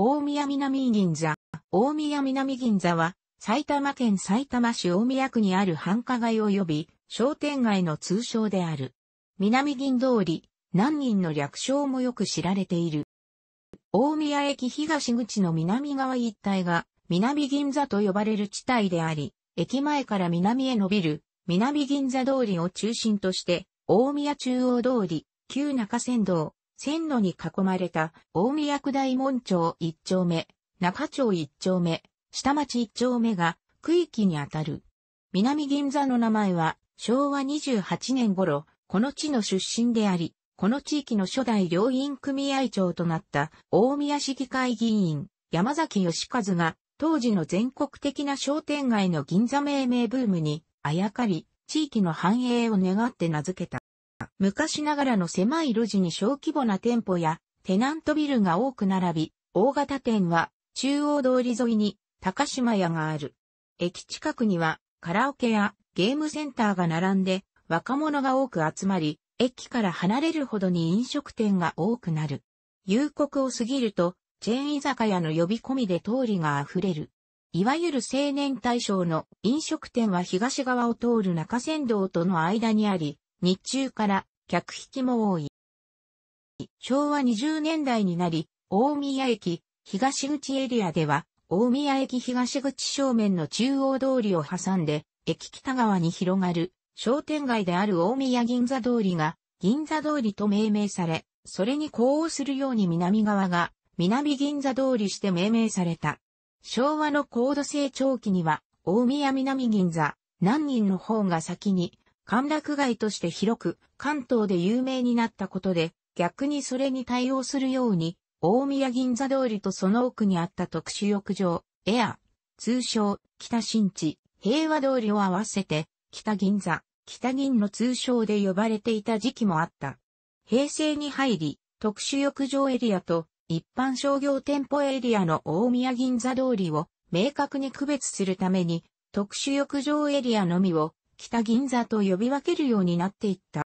大宮南銀座。大宮南銀座は、埼玉県埼玉市大宮区にある繁華街及び商店街の通称である。南銀通り、何人の略称もよく知られている。大宮駅東口の南側一帯が南銀座と呼ばれる地帯であり、駅前から南へ伸びる南銀座通りを中心として、大宮中央通り、旧中山道、線路に囲まれた大宮区大門町一丁目、中町一丁目、下町一丁目が区域にあたる。南銀座の名前は昭和28年頃、この地の出身であり、この地域の初代両院組合長となった大宮市議会議員山崎義和が当時の全国的な商店街の銀座命名ブームにあやかり、地域の繁栄を願って名付けた。昔ながらの狭い路地に小規模な店舗やテナントビルが多く並び、大型店は中央通り沿いに高島屋がある。駅近くにはカラオケやゲームセンターが並んで若者が多く集まり、駅から離れるほどに飲食店が多くなる。夕刻を過ぎると、チェーン居酒屋の呼び込みで通りが溢れる。いわゆる青年対象の飲食店は東側を通る中山道との間にあり、日中から客引きも多い。昭和20年代になり、大宮駅東口エリアでは、大宮駅東口正面の中央通りを挟んで、駅北側に広がる商店街である大宮銀座通りが銀座通りと命名され、それに呼応するように南側が南銀座通りして命名された。昭和の高度成長期には大宮南銀座、南銀の方が先に歓楽街として広く関東で有名になったことで、逆にそれに対応するように、大宮銀座通りとその奥にあった特殊浴場、エア、通称、北新地、平和通りを合わせて、北銀座、北銀の通称で呼ばれていた時期もあった。平成に入り、特殊浴場エリアと一般商業店舗エリアの大宮銀座通りを明確に区別するために、特殊浴場エリアのみを北銀座と呼び分けるようになっていった。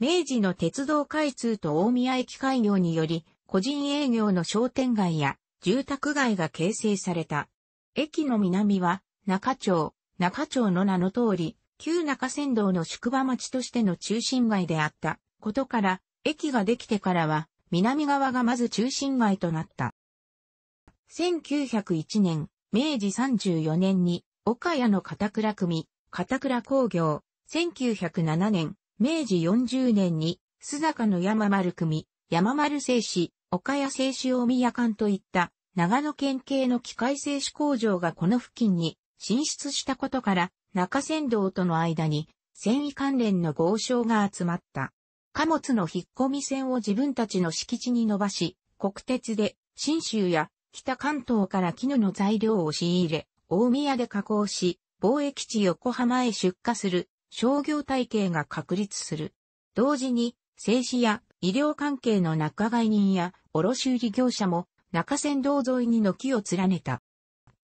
明治の鉄道開通と大宮駅開業により、個人営業の商店街や住宅街が形成された。駅の南は中町、中町の名の通り、旧中仙道の宿場町としての中心街であったことから、駅ができてからは南側がまず中心街となった。1901年、明治34年に岡谷の片倉組、片倉工業、1907年、明治40年に、須坂の山丸組、山丸製紙、岡谷製紙大宮館といった長野県系の機械製紙工場がこの付近に進出したことから中山道との間に繊維関連の豪商が集まった。貨物の引っ込み線を自分たちの敷地に伸ばし、国鉄で新州や北関東から絹の材料を仕入れ、大宮で加工し、貿易地横浜へ出荷する商業体系が確立する。同時に、製紙や医療関係の仲買人や卸売業者も中山道沿いに軒を連ねた。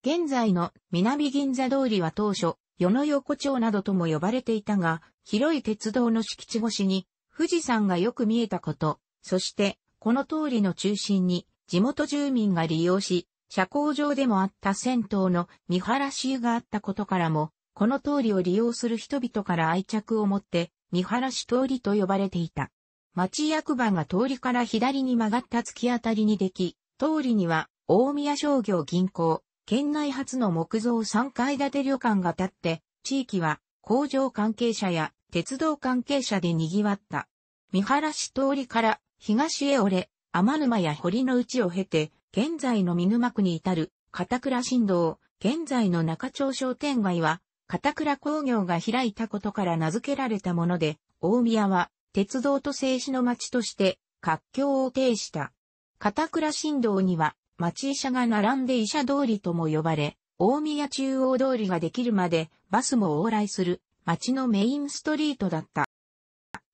現在の南銀座通りは当初、世の横丁などとも呼ばれていたが、広い鉄道の敷地越しに富士山がよく見えたこと、そしてこの通りの中心に地元住民が利用し、社交場でもあった銭湯の見晴らし湯があったことからも、この通りを利用する人々から愛着を持って、見晴らし通りと呼ばれていた。町役場が通りから左に曲がった突き当たりにでき、通りには大宮商業銀行、県内初の木造3階建て旅館が建って、地域は工場関係者や鉄道関係者で賑わった。見晴らし通りから東へ折れ、天沼や堀の内を経て、現在の見沼区に至る、片倉新道、現在の中町商店街は、片倉工業が開いたことから名付けられたもので、大宮は、鉄道と静止の町として、活況を呈した。片倉新道には、町医者が並んで医者通りとも呼ばれ、大宮中央通りができるまで、バスも往来する、町のメインストリートだった。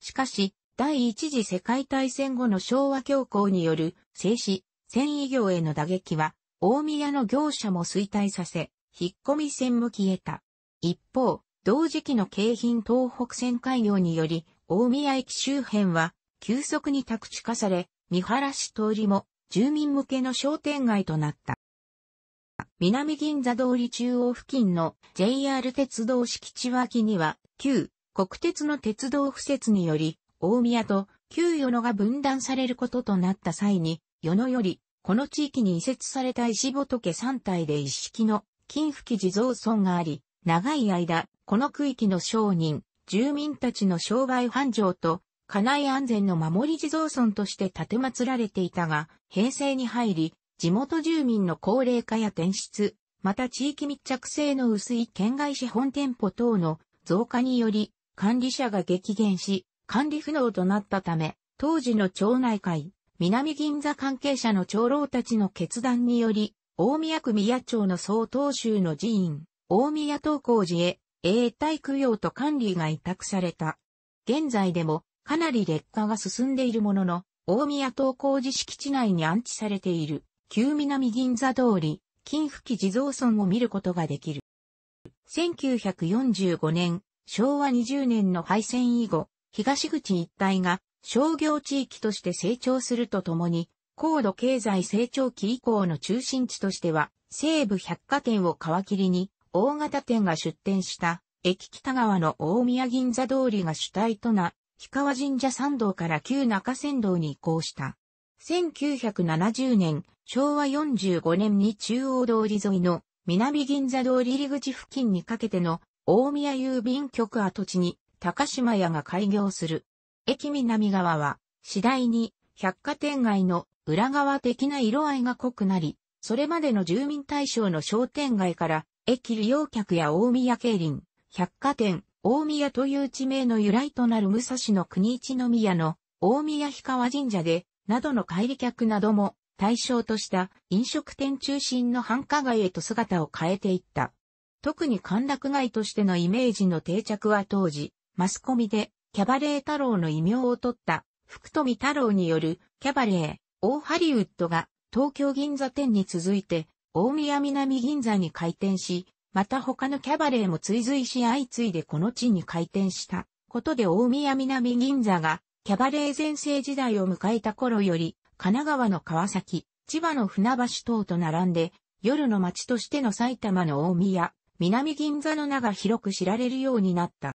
しかし、第一次世界大戦後の昭和恐慌による、静止、繊維業への打撃は、大宮の業者も衰退させ、引っ込み線も消えた。一方、同時期の京浜東北線開業により、大宮駅周辺は急速に宅地化され、見晴市通りも住民向けの商店街となった。南銀座通り中央付近の JR 鉄道敷地脇には、旧国鉄の鉄道敷設により、大宮と旧与野が分断されることとなった際に、世のより、この地域に移設された石仏三体で一式の金吹地蔵村があり、長い間、この区域の商人、住民たちの障害繁盛と、家内安全の守り地蔵村として建て祀られていたが、平成に入り、地元住民の高齢化や転出、また地域密着性の薄い県外資本店舗等の増加により、管理者が激減し、管理不能となったため、当時の町内会、南銀座関係者の長老たちの決断により、大宮区宮町の総統州の寺院、大宮東光寺へ、永代供養と管理が委託された。現在でも、かなり劣化が進んでいるものの、大宮東光寺敷地内に安置されている、旧南銀座通り、金吹地蔵村を見ることができる。1945年、昭和20年の敗戦以後、東口一帯が商業地域として成長するとともに、高度経済成長期以降の中心地としては、西部百貨店を皮切りに、大型店が出店した、駅北側の大宮銀座通りが主体とな、氷川神社参道から旧中山道に移行した。1970年、昭和45年に中央通り沿いの南銀座通り入り口付近にかけての大宮郵便局跡地に高島屋が開業する。駅南側は次第に百貨店街の裏側的な色合いが濃くなり、それまでの住民対象の商店街から駅利用客や大宮競輪、百貨店、大宮という地名の由来となる武蔵の国一宮の大宮氷川神社で、などの帰り客なども対象とした飲食店中心の繁華街へと姿を変えていった。特に歓楽街としてのイメージの定着は当時、マスコミでキャバレー太郎の異名を取った福富太郎によるキャバレー、大ハリウッドが東京銀座店に続いて大宮南銀座に開店し、また他のキャバレーも追随し相次いでこの地に開店したことで大宮南銀座がキャバレー全盛時代を迎えた頃より神奈川の川崎、千葉の船橋等と並んで夜の街としての埼玉の大宮、南銀座の名が広く知られるようになった。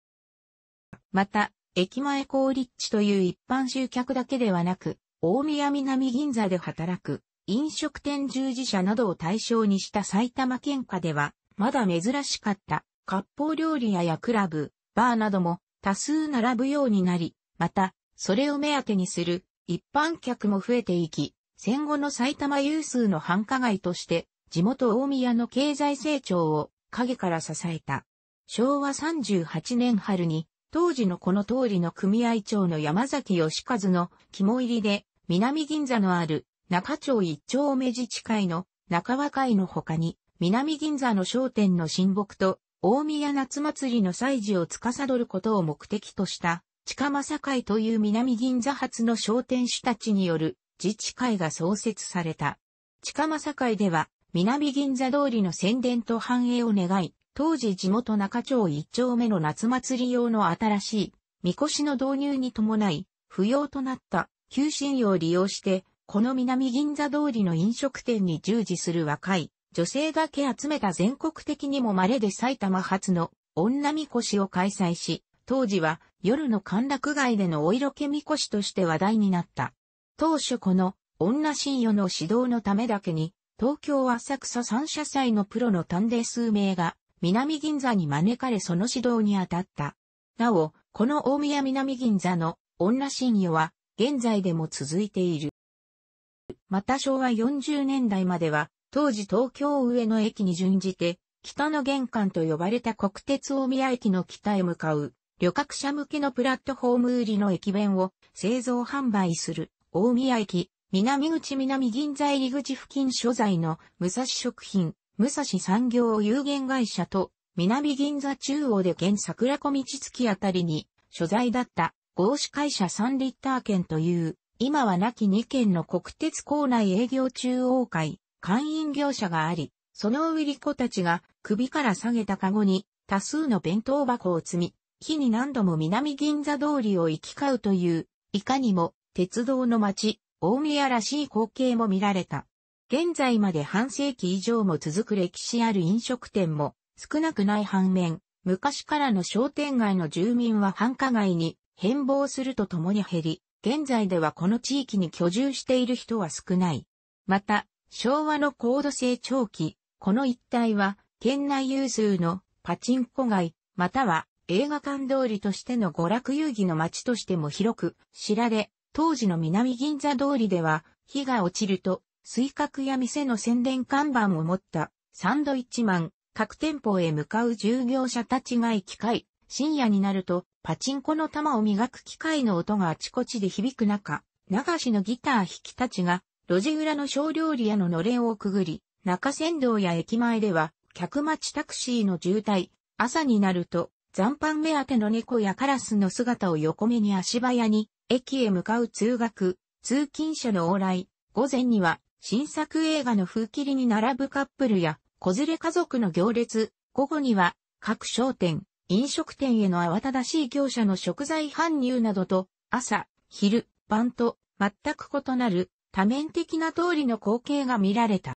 また、駅前高立地という一般集客だけではなく、大宮南銀座で働く飲食店従事者などを対象にした埼玉県下では、まだ珍しかった割烹料理屋やクラブ、バーなども多数並ぶようになり、また、それを目当てにする一般客も増えていき、戦後の埼玉有数の繁華街として、地元大宮の経済成長を陰から支えた。昭和38年春に当時のこの通りの組合長の山崎義和の肝入りで、南銀座のある中町一丁目自治会の中和会の他に、南銀座の商店の親睦と、大宮夏祭りの祭事を司ることを目的とした、地下正会という南銀座発の商店主たちによる自治会が創設された。地下正会では、南銀座通りの宣伝と繁栄を願い、当時地元中町一丁目の夏祭り用の新しい、みこしの導入に伴い、不要となった旧信用を利用して、この南銀座通りの飲食店に従事する若い女性だけ集めた全国的にも稀で埼玉初の女みこしを開催し、当時は夜の歓楽街でのお色気みこしとして話題になった。当初この女信用の指導のためだけに、東京浅草三社祭のプロの短で数名が南銀座に招かれその指導に当たった。なお、この大宮南銀座の女信用は現在でも続いている。また昭和40年代までは、当時東京上野駅に準じて、北の玄関と呼ばれた国鉄大宮駅の北へ向かう、旅客車向けのプラットフォーム売りの駅弁を製造販売する、大宮駅、南口南銀座入口付近所在の武蔵食品、武蔵産業有限会社と南銀座中央で現桜小道月あたりに所在だった合資会社3リッター券という、今は亡き2件の国鉄構内営業中央会、会員業者があり、その売り子たちが首から下げたカゴに多数の弁当箱を積み、日に何度も南銀座通りを行き交うという、いかにも鉄道の街、大宮らしい光景も見られた。現在まで半世紀以上も続く歴史ある飲食店も少なくない反面、昔からの商店街の住民は繁華街に変貌するとともに減り、現在ではこの地域に居住している人は少ない。また、昭和の高度成長期、この一帯は県内有数のパチンコ街、または映画館通りとしての娯楽遊戯の街としても広く知られ、当時の南銀座通りでは、日が落ちると水角や店の宣伝看板を持ったサンドイッチマン、各店舗へ向かう従業者たちが行き交い、深夜になるとパチンコの玉を磨く機械の音があちこちで響く中、流しのギター弾きたちが路地裏の小料理屋ののれんをくぐり、中山道や駅前では客待ちタクシーの渋滞、朝になると残飯目当ての猫やカラスの姿を横目に足早に、駅へ向かう通学、通勤者の往来、午前には新作映画の風切りに並ぶカップルや、子連れ家族の行列、午後には、各商店、飲食店への慌ただしい業者の食材搬入などと、朝、昼、晩と、全く異なる、多面的な通りの光景が見られた。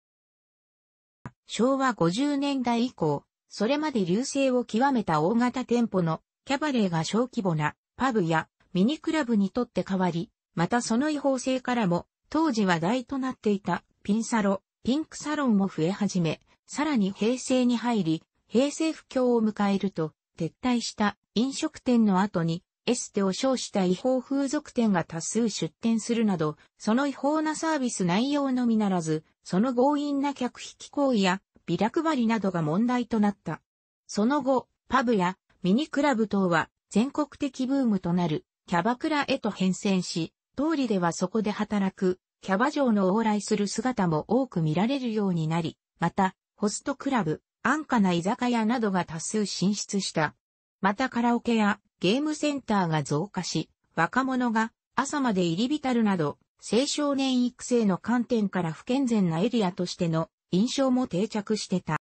昭和50年代以降、それまで流星を極めた大型店舗のキャバレーが小規模なパブやミニクラブにとって変わり、またその違法性からも当時話題となっていたピンサロ、ピンクサロンも増え始め、さらに平成に入り、平成不況を迎えると、撤退した飲食店の後に、エステを称した違法風俗店が多数出店するなど、その違法なサービス内容のみならず、その強引な客引き行為や、ビラ配りなどが問題となった。その後、パブやミニクラブ等は全国的ブームとなるキャバクラへと変遷し、通りではそこで働く、キャバ嬢の往来する姿も多く見られるようになり、また、ホストクラブ、安価な居酒屋などが多数進出した。またカラオケやゲームセンターが増加し、若者が朝まで入り浸るなど、青少年育成の観点から不健全なエリアとしての印象も定着してた。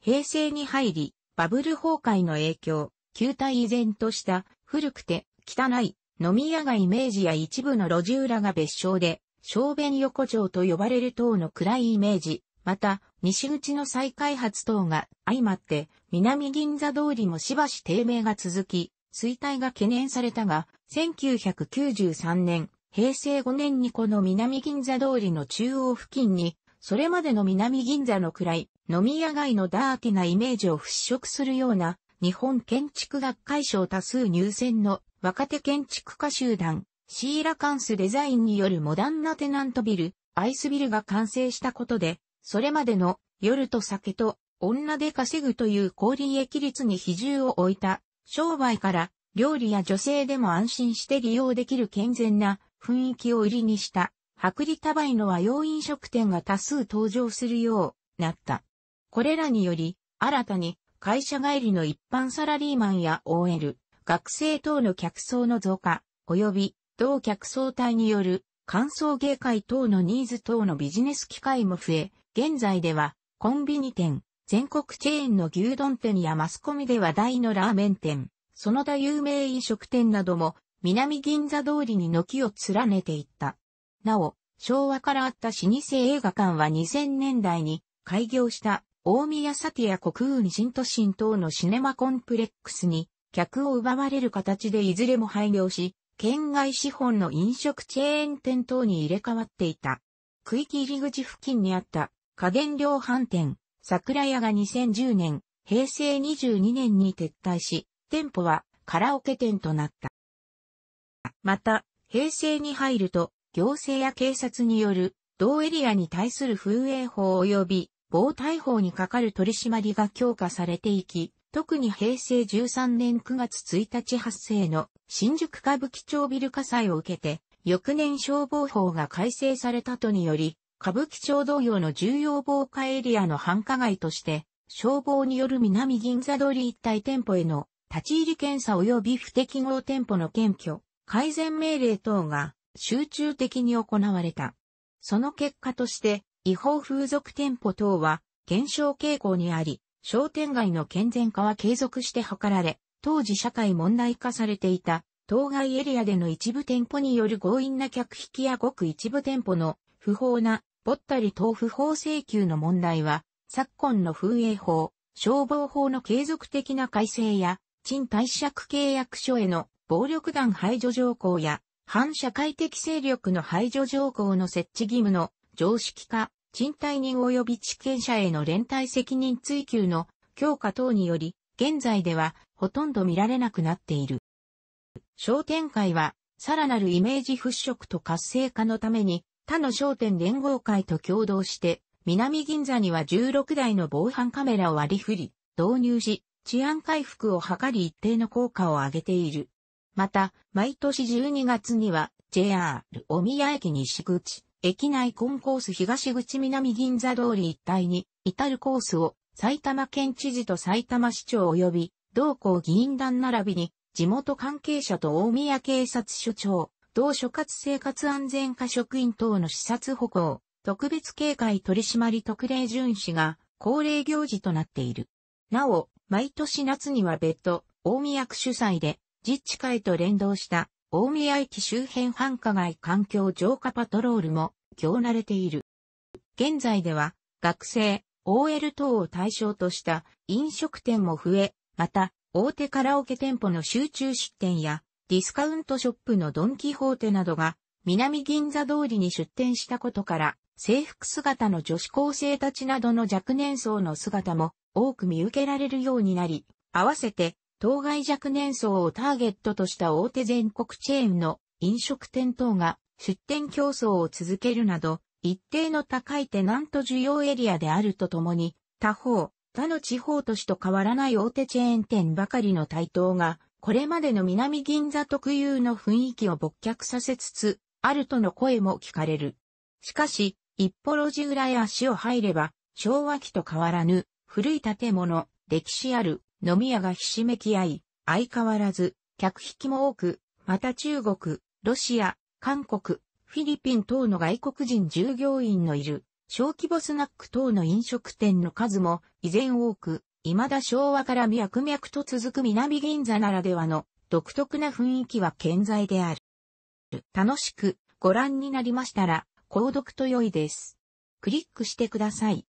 平成に入り、バブル崩壊の影響、旧体依然とした古くて汚い飲み屋街イメージや一部の路地裏が別称で、小便横丁と呼ばれる等の暗いイメージ、また、西口の再開発等が相まって、南銀座通りもしばし低迷が続き、衰退が懸念されたが、1993年、平成5年にこの南銀座通りの中央付近に、それまでの南銀座の暗い、飲み屋街のダーティなイメージを払拭するような、日本建築学会賞多数入選の若手建築家集団、シーラカンスデザインによるモダンなテナントビル、アイスビルが完成したことで、それまでの夜と酒と女で稼ぐという高利益率に比重を置いた商売から料理や女性でも安心して利用できる健全な雰囲気を売りにした薄利多売の和洋飲食店が多数登場するようなった。これらにより新たに会社帰りの一般サラリーマンや OL、学生等の客層の増加、及び同客層帯による歓送迎会等のニーズ等のビジネス機会も増え、現在ではコンビニ店、全国チェーンの牛丼店やマスコミで話題のラーメン店、その他有名飲食店なども南銀座通りに軒を連ねていった。なお、昭和からあった老舗映画館は2000年代に開業した大宮サティア国運新都心等のシネマコンプレックスに客を奪われる形でいずれも廃業し、県外資本の飲食チェーン店等に入れ替わっていた。区域入り口付近にあった加減量販店、桜屋が2010年、平成22年に撤退し、店舗はカラオケ店となった。また、平成に入ると、行政や警察による同エリアに対する風営法及び防対法にかかる取り締まりが強化されていき、特に平成13年9月1日発生の新宿歌舞伎町ビル火災を受けて、翌年消防法が改正されたとにより、歌舞伎町同様の重要防火エリアの繁華街として、消防による南銀座通り一帯店舗への立ち入り検査及び不適合店舗の検挙、改善命令等が集中的に行われた。その結果として、違法風俗店舗等は減少傾向にあり、商店街の健全化は継続して図られ、当時社会問題化されていた、当該エリアでの一部店舗による強引な客引きやごく一部店舗の不法なぼったり等不法請求の問題は、昨今の風営法、消防法の継続的な改正や、賃貸借契約書への暴力団排除条項や、反社会的勢力の排除条項の設置義務の常識化、賃貸人及び地権者への連帯責任追及の強化等により、現在ではほとんど見られなくなっている。商店会は、さらなるイメージ払拭と活性化のために、他の商店連合会と共同して、南銀座には16台の防犯カメラを割り振り、導入し、治安回復を図り一定の効果を上げている。また、毎年12月には JR 大宮駅西口、駅内コンコース東口南銀座通り一帯に、至るコースを埼玉県知事と埼玉市長及び、同校議員団並びに、地元関係者と大宮警察署長、同所轄生活安全課職員等の視察歩行、特別警戒取締特例巡視が恒例行事となっている。なお、毎年夏には別途、大宮区主催で、自治会と連動した大宮駅周辺繁華街環境浄化パトロールも行われている。現在では学生、OL 等を対象とした飲食店も増え、また大手カラオケ店舗の集中出店やディスカウントショップのドンキホーテなどが南銀座通りに出店したことから制服姿の女子高生たちなどの若年層の姿も多く見受けられるようになり、合わせて当該若年層をターゲットとした大手全国チェーンの飲食店等が出店競争を続けるなど、一定の高いテナント需要エリアであるとともに、他方、他の地方都市と変わらない大手チェーン店ばかりの台頭が、これまでの南銀座特有の雰囲気を勃却させつつ、あるとの声も聞かれる。しかし、一歩路地裏へ足を入れば、昭和期と変わらぬ、古い建物、歴史ある飲み屋がひしめき合い、相変わらず、客引きも多く、また中国、ロシア、韓国、フィリピン等の外国人従業員のいる、小規模スナック等の飲食店の数も依然多く、未だ昭和から脈々と続く南銀座ならではの独特な雰囲気は健在である。楽しくご覧になりましたら、購読と良いです。クリックしてください。